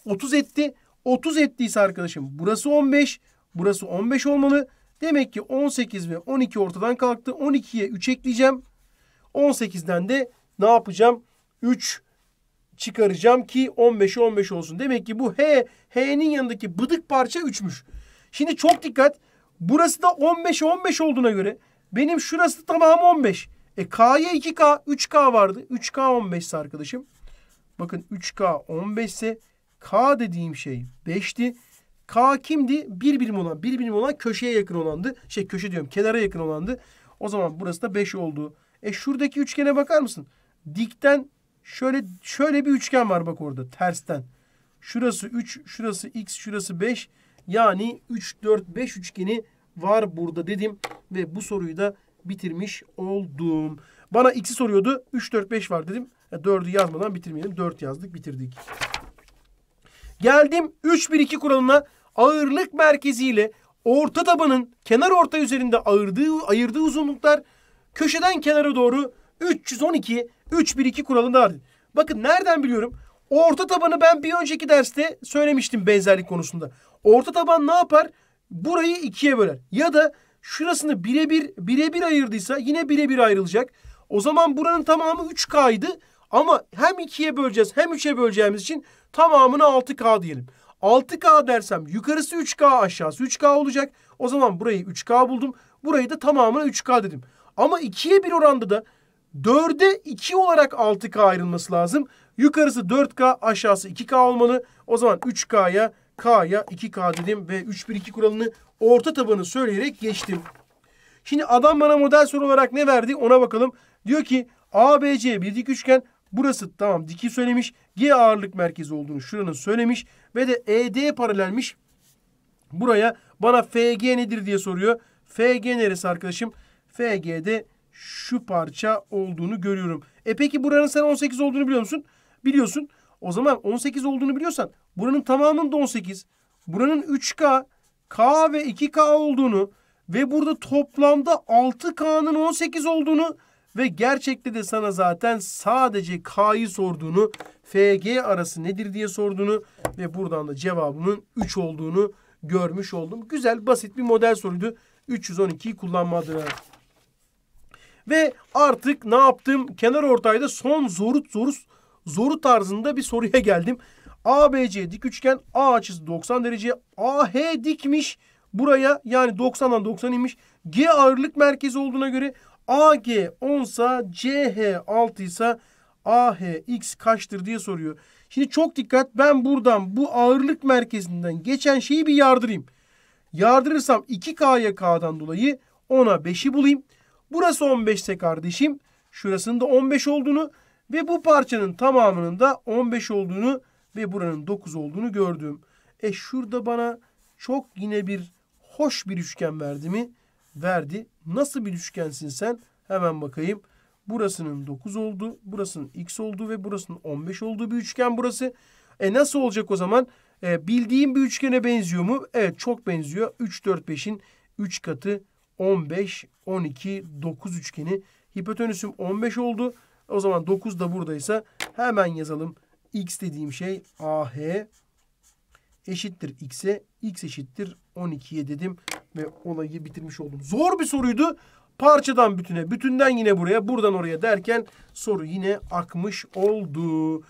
30 etti. 30 ettiyse arkadaşım burası 15, burası 15 olmalı. Demek ki 18 ve 12 ortadan kalktı. 12'ye 3 ekleyeceğim. 18'den de ne yapacağım? 3 çıkaracağım ki 15'e 15 olsun. Demek ki bu H, H'nin yanındaki bıdık parça 3'müş. Şimdi çok dikkat. Burası da 15'e 15 olduğuna göre benim şurası tamamı 15. E K'ya 2K, 3K vardı. 3K 15 ise arkadaşım. Bakın 3K 15 ise K dediğim şey 5'ti. K kimdi? Bir birim olan. bir birim olan köşeye yakın olandı. Şey köşe diyorum kenara yakın olandı. O zaman burası da 5 oldu. E şuradaki üçgene bakar mısın? Dikten şöyle şöyle bir üçgen var bak orada tersten. Şurası 3, şurası x, şurası 5. Yani 3, 4, 5 üçgeni var burada dedim. Ve bu soruyu da bitirmiş oldum. Bana x'i soruyordu. 3, 4, 5 var dedim. 4'ü e, yazmadan bitirmeyelim. 4 yazdık bitirdik. Geldim 3-1-2 kuralına ağırlık merkeziyle orta tabanın kenar orta üzerinde ayırdığı, ayırdığı uzunluklar köşeden kenara doğru 312 312 kuralında vardı. Bakın nereden biliyorum? Orta tabanı ben bir önceki derste söylemiştim benzerlik konusunda. Orta taban ne yapar? Burayı ikiye böler. Ya da şurasını birebir birebir ayırdıysa yine birebir ayrılacak. O zaman buranın tamamı 3K'ydı. Ama hem ikiye böleceğiz hem üçe böleceğimiz için tamamını 6K diyelim. 6K dersem yukarısı 3K aşağısı 3K olacak. O zaman burayı 3K buldum. Burayı da tamamına 3K dedim. Ama ikiye bir oranda da dörde iki olarak 6K ayrılması lazım. Yukarısı 4K aşağısı 2K olmalı. O zaman 3K'ya K'ya 2K dedim ve 3-1-2 kuralını orta tabanı söyleyerek geçtim. Şimdi adam bana model soru olarak ne verdi ona bakalım. Diyor ki ABC bir dik üçgen burası tamam diki söylemiş. G ağırlık merkezi olduğunu şuranın söylemiş. Ve de ED paralelmiş. Buraya bana FG nedir diye soruyor. FG neresi arkadaşım? FG'de şu parça olduğunu görüyorum. E peki buranın sen 18 olduğunu biliyor musun? Biliyorsun. O zaman 18 olduğunu biliyorsan buranın tamamında 18. Buranın 3K, K ve 2K olduğunu ve burada toplamda 6K'nın 18 olduğunu ve gerçekte de sana zaten sadece K'yı sorduğunu, FG arası nedir diye sorduğunu ve buradan da cevabının 3 olduğunu görmüş oldum. Güzel, basit bir model soruydu. 312'yi kullanma adına. Ve artık ne yaptım? Kenar ortayda son zorut zorut zoru tarzında bir soruya geldim. ABC dik üçgen A açısı 90 derece. AH dikmiş buraya yani 90'dan 90 inmiş. G ağırlık merkezi olduğuna göre AG 10 ise CH 6 ise x kaçtır diye soruyor. Şimdi çok dikkat ben buradan bu ağırlık merkezinden geçen şeyi bir yardırayım. Yardırırsam 2K'ya K'dan dolayı ona 5'i bulayım. Burası 15'te kardeşim. Şurasının da 15 olduğunu ve bu parçanın tamamının da 15 olduğunu ve buranın 9 olduğunu gördüm. E şurada bana çok yine bir hoş bir üçgen verdi mi? Verdi. Nasıl bir üçgensin sen? Hemen bakayım. Burasının 9 olduğu, burasının x olduğu ve burasının 15 olduğu bir üçgen burası. E nasıl olacak o zaman? E, bildiğim bir üçgene benziyor mu? Evet çok benziyor. 3, 4, 5'in 3 katı 15, 12, 9 üçgeni. Hipotenüsüm 15 oldu. O zaman 9 da buradaysa hemen yazalım. X dediğim şey AH eşittir X'e. X eşittir 12'ye dedim ve olayı bitirmiş oldum. Zor bir soruydu. Parçadan bütüne, bütünden yine buraya, buradan oraya derken soru yine akmış oldu.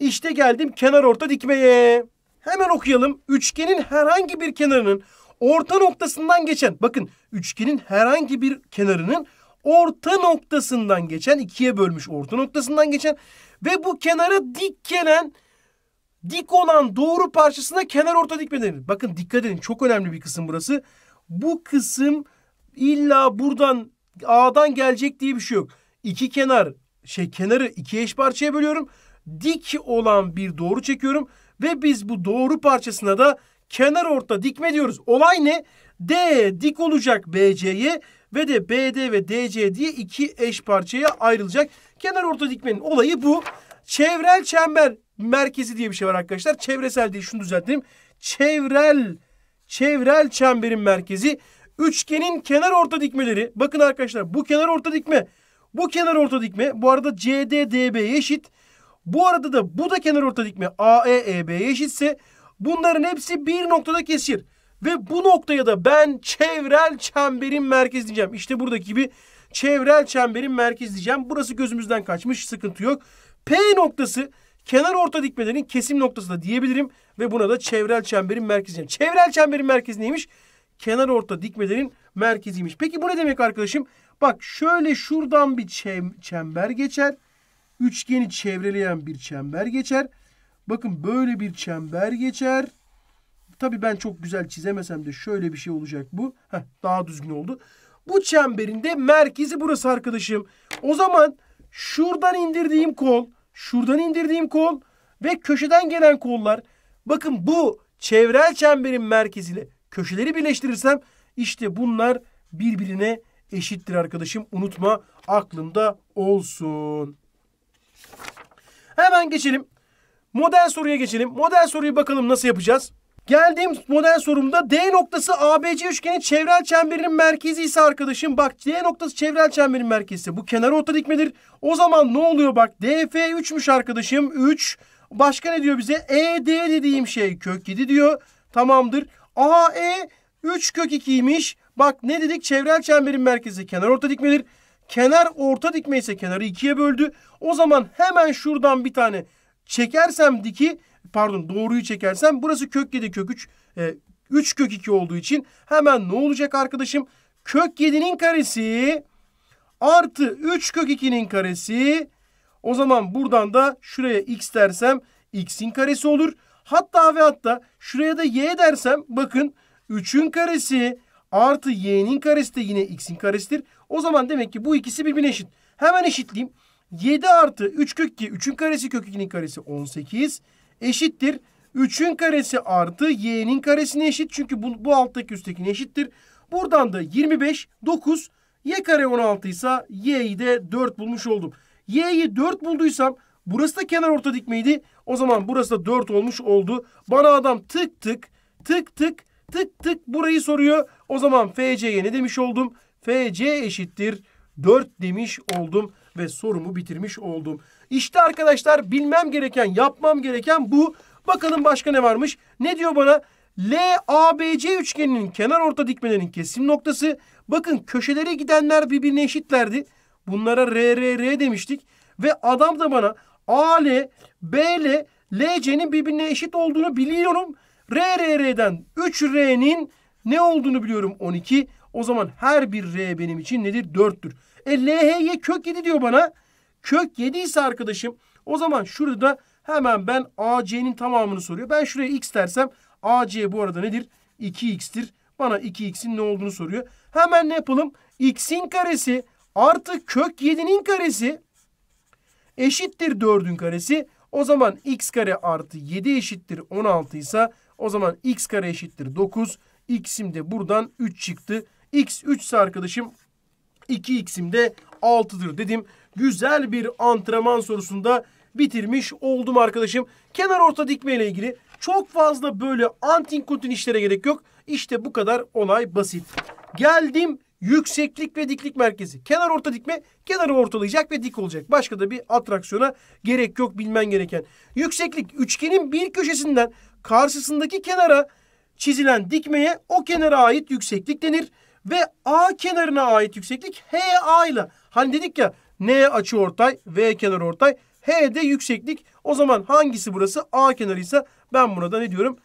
İşte geldim kenar orta dikmeye. Hemen okuyalım. Üçgenin herhangi bir kenarının orta noktasından geçen bakın üçgenin herhangi bir kenarının orta noktasından geçen ikiye bölmüş orta noktasından geçen ve bu kenara dik gelen dik olan doğru parçasına kenar orta dikme denir. Bakın dikkat edin çok önemli bir kısım burası. Bu kısım illa buradan A'dan gelecek diye bir şey yok. İki kenar şey kenarı ikiye eş parçaya bölüyorum. Dik olan bir doğru çekiyorum ve biz bu doğru parçasına da kenar orta dikme diyoruz. Olay ne? D dik olacak BC'ye ve de BD ve DC diye iki eş parçaya ayrılacak. Kenar orta dikmenin olayı bu. Çevrel çember merkezi diye bir şey var arkadaşlar. Çevresel değil şunu düzelttim. Çevrel çevrel çemberin merkezi üçgenin kenar orta dikmeleri. Bakın arkadaşlar bu kenar orta dikme. Bu kenar orta dikme. Bu arada CD DB'ye eşit. Bu arada da bu da kenar orta dikme AE EB'ye eşitse Bunların hepsi bir noktada kesir. Ve bu noktaya da ben çevrel çemberin merkezi diyeceğim. İşte buradaki gibi çevrel çemberin merkezi diyeceğim. Burası gözümüzden kaçmış sıkıntı yok. P noktası kenar orta dikmelerin kesim noktası da diyebilirim. Ve buna da çevrel çemberin merkezi diyeceğim. Çevrel çemberin merkezi neymiş? Kenar orta dikmelerin merkeziymiş. Peki bu ne demek arkadaşım? Bak şöyle şuradan bir çember geçer. Üçgeni çevreleyen bir çember geçer. Bakın böyle bir çember geçer. Tabii ben çok güzel çizemesem de şöyle bir şey olacak bu. Heh, daha düzgün oldu. Bu çemberin de merkezi burası arkadaşım. O zaman şuradan indirdiğim kol, şuradan indirdiğim kol ve köşeden gelen kollar. Bakın bu çevrel çemberin merkeziyle köşeleri birleştirirsem işte bunlar birbirine eşittir arkadaşım. Unutma aklında olsun. Hemen geçelim Model soruya geçelim. Model soruyu bakalım nasıl yapacağız. Geldiğim model sorumda D noktası ABC üçgenin çevrel çemberinin merkezi ise arkadaşım bak D noktası çevrel çemberin merkezi bu kenar orta dikmedir. O zaman ne oluyor bak DF 3'müş arkadaşım 3. Başka ne diyor bize? ED dediğim şey kök 7 diyor. Tamamdır. AE 3 kök 2'ymiş. Bak ne dedik? Çevrel çemberin merkezi kenar orta dikmedir. Kenar orta dikme ise kenarı 2'ye böldü. O zaman hemen şuradan bir tane Çekersem diki pardon doğruyu çekersem burası kök 7 kök 3. E, 3 kök 2 olduğu için hemen ne olacak arkadaşım? Kök 7'nin karesi artı 3 kök 2'nin karesi. O zaman buradan da şuraya x dersem x'in karesi olur. Hatta ve hatta şuraya da y dersem bakın 3'ün karesi artı y'nin karesi de yine x'in karesidir. O zaman demek ki bu ikisi birbirine eşit. Hemen eşitleyeyim. 7 artı 3 kök 2. 3'ün karesi kök 2'nin karesi 18 eşittir. 3'ün karesi artı y'nin karesine eşit. Çünkü bu, bu alttaki üsttekine eşittir. Buradan da 25, 9, y kare 16 ise y'yi de 4 bulmuş oldum. y'yi 4 bulduysam burası da kenar orta dikmeydi. O zaman burası da 4 olmuş oldu. Bana adam tık tık tık tık tık tık burayı soruyor. O zaman FC'ye ne demiş oldum? FC eşittir 4 demiş oldum ve sorumu bitirmiş oldum. İşte arkadaşlar bilmem gereken, yapmam gereken bu. Bakalım başka ne varmış? Ne diyor bana? LABC üçgeninin kenar orta dikmelerinin kesim noktası. Bakın köşelere gidenler birbirine eşitlerdi. Bunlara RRR demiştik. Ve adam da bana AL, BL, LC'nin birbirine eşit olduğunu biliyorum. RRR'den 3R'nin ne olduğunu biliyorum 12. O zaman her bir R benim için nedir? 4'tür. E LHY kök 7 diyor bana. Kök 7 ise arkadaşım o zaman şurada hemen ben AC'nin tamamını soruyor. Ben şuraya x dersem AC bu arada nedir? 2x'tir. Bana 2x'in ne olduğunu soruyor. Hemen ne yapalım? x'in karesi artı kök 7'nin karesi eşittir 4'ün karesi. O zaman x kare artı 7 eşittir 16 ise o zaman x kare eşittir 9. X'im de buradan 3 çıktı. X 3 ise arkadaşım 2x'im de 6'dır dedim. Güzel bir antrenman sorusunda bitirmiş oldum arkadaşım. Kenar orta dikme ile ilgili çok fazla böyle antin kutin işlere gerek yok. İşte bu kadar olay basit. Geldim yükseklik ve diklik merkezi. Kenar orta dikme kenarı ortalayacak ve dik olacak. Başka da bir atraksiyona gerek yok bilmen gereken. Yükseklik üçgenin bir köşesinden karşısındaki kenara çizilen dikmeye o kenara ait yükseklik denir. Ve A kenarına ait yükseklik HA ile. Hani dedik ya N açı ortay, V kenar ortay. H de yükseklik. O zaman hangisi burası? A kenarıysa ben burada ne diyorum?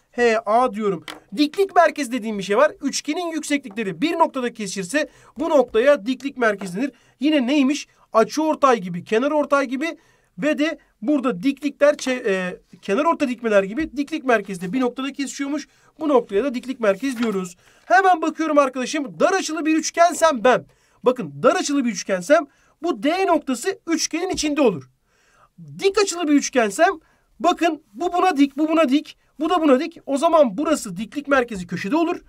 HA diyorum. Diklik merkez dediğim bir şey var. Üçgenin yükseklikleri bir noktada kesişirse bu noktaya diklik merkez denir. Yine neymiş? Açı ortay gibi, kenar ortay gibi ve de burada diklikler şey, e, kenar orta dikmeler gibi diklik merkezde bir noktada kesişiyormuş. Bu noktaya da diklik merkez diyoruz. Hemen bakıyorum arkadaşım. Dar açılı bir üçgensem ben. Bakın dar açılı bir üçgensem bu D noktası üçgenin içinde olur. Dik açılı bir üçgensem bakın bu buna dik, bu buna dik, bu da buna dik. O zaman burası diklik merkezi köşede olur.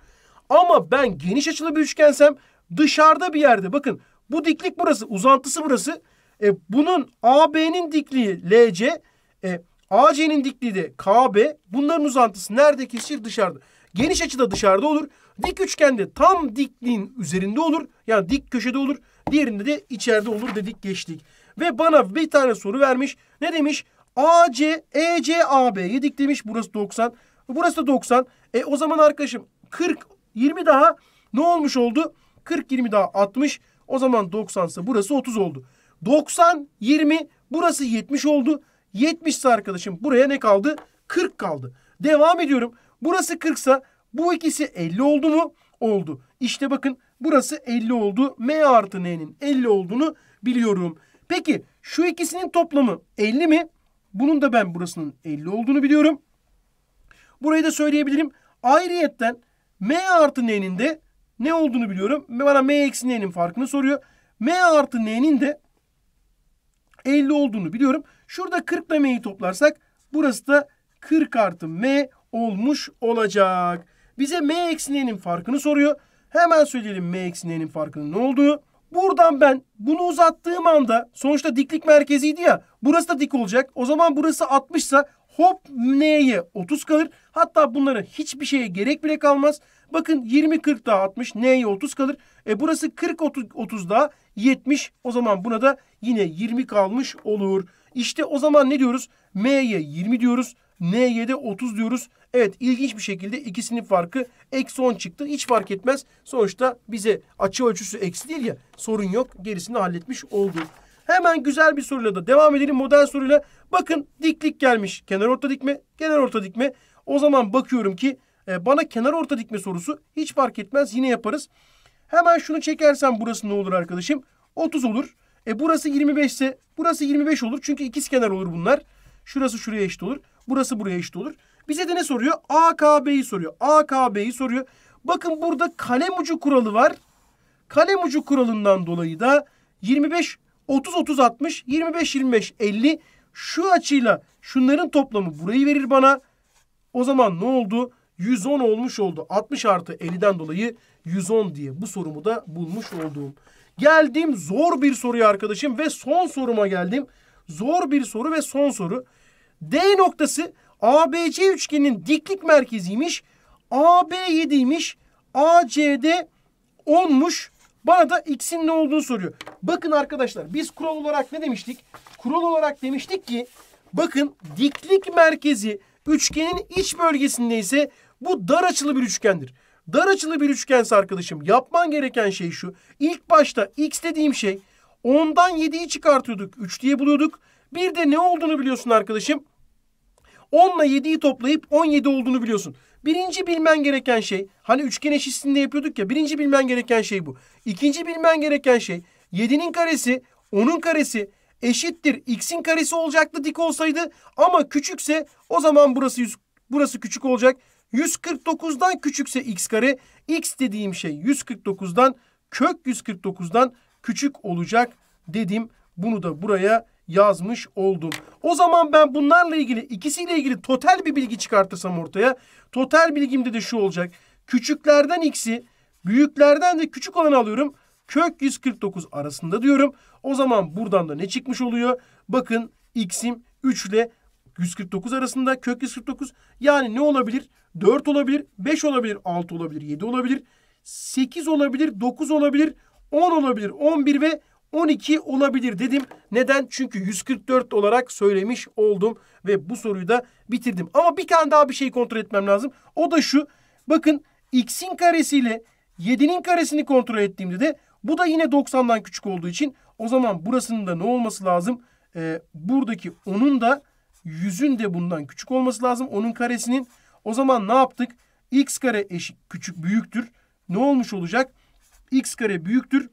Ama ben geniş açılı bir üçgensem dışarıda bir yerde bakın bu diklik burası, uzantısı burası. E, bunun AB'nin dikliği LC, e, AC'nin dikliği de KB. Bunların uzantısı nerede kesişir? Dışarıda. Geniş açıda dışarıda olur. Dik üçgende tam dikliğin üzerinde olur. Yani dik köşede olur. Diğerinde de içeride olur dedik geçtik. Ve bana bir tane soru vermiş. Ne demiş? AC, EC, AB'yi dik demiş. Burası 90. Burası da 90. E o zaman arkadaşım 40, 20 daha ne olmuş oldu? 40, 20 daha 60. O zaman 90 ise burası 30 oldu. 90, 20 burası 70 oldu. 70 ise arkadaşım buraya ne kaldı? 40 kaldı. Devam ediyorum. Burası 40 ise bu ikisi 50 oldu mu? Oldu. İşte bakın burası 50 oldu. M artı N'nin 50 olduğunu biliyorum. Peki şu ikisinin toplamı 50 mi? Bunun da ben burasının 50 olduğunu biliyorum. Burayı da söyleyebilirim. Ayrıyetten M artı N'nin de ne olduğunu biliyorum. Bana M eksi N'nin farkını soruyor. M artı N'nin de 50 olduğunu biliyorum. Şurada 40 ile m'yi toplarsak burası da 40 artı m olmuş olacak. Bize m eksi n'nin farkını soruyor. Hemen söyleyelim m eksi n'nin farkının ne olduğu. Buradan ben bunu uzattığım anda sonuçta diklik merkeziydi ya. Burası da dik olacak. O zaman burası 60 ise hop n'ye 30 kalır. Hatta bunlara hiçbir şeye gerek bile kalmaz. Bakın 20 40 daha 60 n'ye 30 kalır. E burası 40 30, 30 daha 70. O zaman buna da yine 20 kalmış olur. İşte o zaman ne diyoruz? M'ye 20 diyoruz. N'ye de 30 diyoruz. Evet ilginç bir şekilde ikisinin farkı eksi 10 çıktı. Hiç fark etmez. Sonuçta bize açı ölçüsü eksi değil ya sorun yok. Gerisini halletmiş olduk. Hemen güzel bir soruyla da devam edelim. Model soruyla bakın diklik gelmiş. Kenar orta dikme, kenar orta dikme. O zaman bakıyorum ki e, bana kenar orta dikme sorusu hiç fark etmez. Yine yaparız. Hemen şunu çekersem burası ne olur arkadaşım? 30 olur. E burası 25 ise burası 25 olur. Çünkü ikiz kenar olur bunlar. Şurası şuraya eşit olur. Burası buraya eşit olur. Bize de ne soruyor? AKB'yi soruyor. AKB'yi soruyor. Bakın burada kalem ucu kuralı var. Kalem ucu kuralından dolayı da 25 30 30 60 25 25 50 şu açıyla şunların toplamı burayı verir bana. O zaman ne oldu? 110 olmuş oldu. 60 artı 50'den dolayı 110 diye bu sorumu da bulmuş olduğum. Geldim zor bir soruya arkadaşım ve son soruma geldim. Zor bir soru ve son soru. D noktası ABC üçgeninin diklik merkeziymiş. AB 7'ymiş. ACD 10'muş. Bana da x'in ne olduğunu soruyor. Bakın arkadaşlar biz kural olarak ne demiştik? Kural olarak demiştik ki bakın diklik merkezi üçgenin iç bölgesinde ise bu dar açılı bir üçgendir. Dar açılı bir üçgense arkadaşım yapman gereken şey şu. İlk başta x dediğim şey 10'dan 7'yi çıkartıyorduk. 3 diye buluyorduk. Bir de ne olduğunu biliyorsun arkadaşım. 10 ile 7'yi toplayıp 17 olduğunu biliyorsun. Birinci bilmen gereken şey hani üçgen eşitsinde yapıyorduk ya birinci bilmen gereken şey bu. İkinci bilmen gereken şey 7'nin karesi 10'un karesi eşittir x'in karesi olacaktı dik olsaydı ama küçükse o zaman burası burası küçük olacak. 149'dan küçükse x kare x dediğim şey 149'dan kök 149'dan küçük olacak dedim. Bunu da buraya yazmış oldum. O zaman ben bunlarla ilgili ikisiyle ilgili total bir bilgi çıkartırsam ortaya total bilgimde de şu olacak. Küçüklerden x'i büyüklerden de küçük olanı alıyorum. Kök 149 arasında diyorum. O zaman buradan da ne çıkmış oluyor? Bakın x'im 3 ile 149 arasında kök 149 yani ne olabilir? 4 olabilir, 5 olabilir, 6 olabilir, 7 olabilir, 8 olabilir, 9 olabilir, 10 olabilir, 11 ve 12 olabilir dedim. Neden? Çünkü 144 olarak söylemiş oldum ve bu soruyu da bitirdim. Ama bir tane daha bir şey kontrol etmem lazım. O da şu. Bakın x'in karesiyle 7'nin karesini kontrol ettiğimde de bu da yine 90'dan küçük olduğu için o zaman burasının da ne olması lazım? Ee, buradaki onun da 100'ün de bundan küçük olması lazım. Onun karesinin o zaman ne yaptık? X kare eşit küçük büyüktür. Ne olmuş olacak? X kare büyüktür.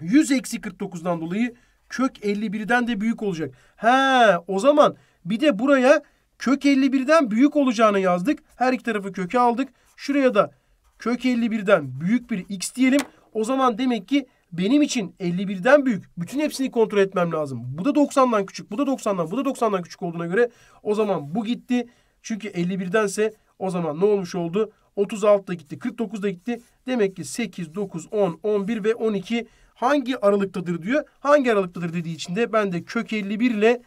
100 eksi 49'dan dolayı kök 51'den de büyük olacak. He o zaman bir de buraya kök 51'den büyük olacağını yazdık. Her iki tarafı köke aldık. Şuraya da kök 51'den büyük bir x diyelim. O zaman demek ki benim için 51'den büyük. Bütün hepsini kontrol etmem lazım. Bu da 90'dan küçük, bu da 90'dan, bu da 90'dan küçük olduğuna göre o zaman bu gitti. Çünkü 51'dense o zaman ne olmuş oldu? 36 da gitti, 49 da gitti. Demek ki 8, 9, 10, 11 ve 12 hangi aralıktadır diyor. Hangi aralıktadır dediği için de ben de kök 51 ile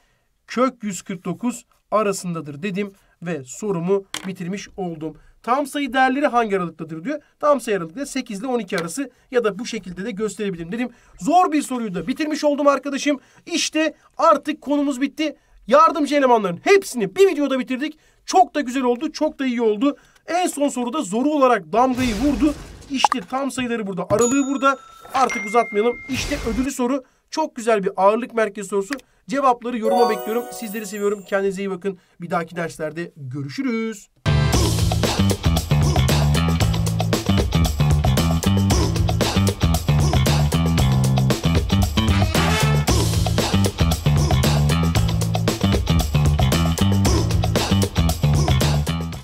kök 149 arasındadır dedim ve sorumu bitirmiş oldum. Tam sayı değerleri hangi aralıktadır diyor. Tam sayı aralıkta 8 ile 12 arası ya da bu şekilde de gösterebilirim dedim. Zor bir soruyu da bitirmiş oldum arkadaşım. İşte artık konumuz bitti. Yardımcı elemanların hepsini bir videoda bitirdik. Çok da güzel oldu, çok da iyi oldu. En son soruda zoru olarak damgayı vurdu. İşte tam sayıları burada, aralığı burada. Artık uzatmayalım. İşte ödülü soru. Çok güzel bir ağırlık merkezi sorusu. Cevapları yoruma bekliyorum. Sizleri seviyorum. Kendinize iyi bakın. Bir dahaki derslerde görüşürüz.